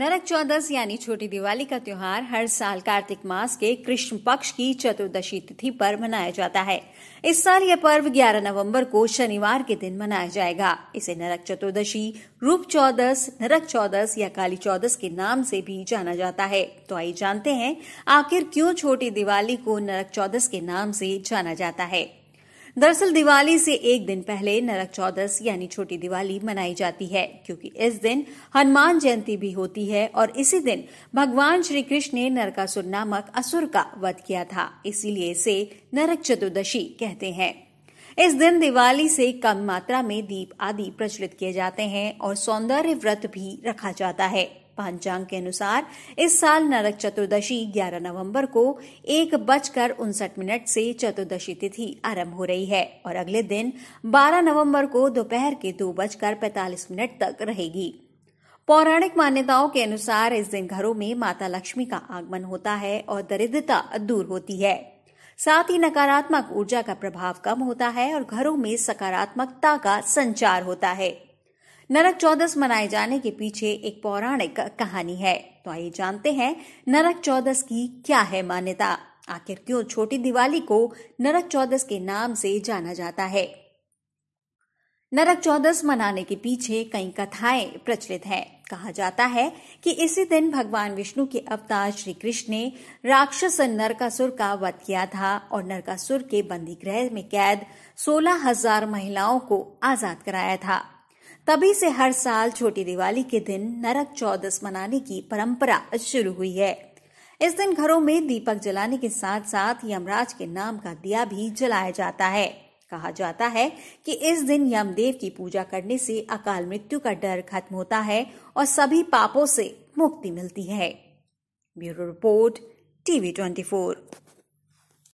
नरक चौदस यानी छोटी दिवाली का त्योहार हर साल कार्तिक मास के कृष्ण पक्ष की चतुर्दशी तिथि पर मनाया जाता है इस साल यह पर्व 11 नवंबर को शनिवार के दिन मनाया जाएगा इसे नरक चतुर्दशी रूप चौदस नरक चौदस या काली चौदस के नाम से भी जाना जाता है तो आइए जानते हैं आखिर क्यों छोटी दिवाली को नरक चौदस के नाम से जाना जाता है दरअसल दिवाली से एक दिन पहले नरक चौदस यानी छोटी दिवाली मनाई जाती है क्योंकि इस दिन हनुमान जयंती भी होती है और इसी दिन भगवान श्री कृष्ण ने नरकासुर नामक असुर का वध किया था इसीलिए इसे नरक चतुर्दशी कहते हैं इस दिन दिवाली से कम मात्रा में दीप आदि प्रचलित किए जाते हैं और सौंदर्य व्रत भी रखा जाता है पंचांग के अनुसार इस साल नरक चतुर्दशी 11 नवंबर को एक बजकर उनसठ मिनट से चतुर्दशी तिथि आरंभ हो रही है और अगले दिन 12 नवंबर को दोपहर के दो बजकर पैतालीस मिनट तक रहेगी पौराणिक मान्यताओं के अनुसार इस दिन घरों में माता लक्ष्मी का आगमन होता है और दरिद्रता दूर होती है साथ ही नकारात्मक ऊर्जा का प्रभाव कम होता है और घरों में सकारात्मकता का संचार होता है नरक चौदस मनाए जाने के पीछे एक पौराणिक कहानी है तो आइए जानते हैं नरक चौदस की क्या है मान्यता आखिर क्यों छोटी दिवाली को नरक चौदस के नाम से जाना जाता है नरक चौदस मनाने के पीछे कई कथाएं प्रचलित हैं। कहा जाता है कि इसी दिन भगवान विष्णु के अवतार श्री कृष्ण ने राक्षस नरकासुर का वध किया था और नरकासुर के बंदी गृह में कैद सोलह हजार महिलाओं को आजाद कराया था तभी से हर साल छोटी दिवाली के दिन नरक चौदस मनाने की परंपरा शुरू हुई है इस दिन घरों में दीपक जलाने के साथ साथ यमराज के नाम का दिया भी जलाया जाता है कहा जाता है कि इस दिन यमदेव की पूजा करने से अकाल मृत्यु का डर खत्म होता है और सभी पापों से मुक्ति मिलती है ब्यूरो रिपोर्ट टीवी ट्वेंटी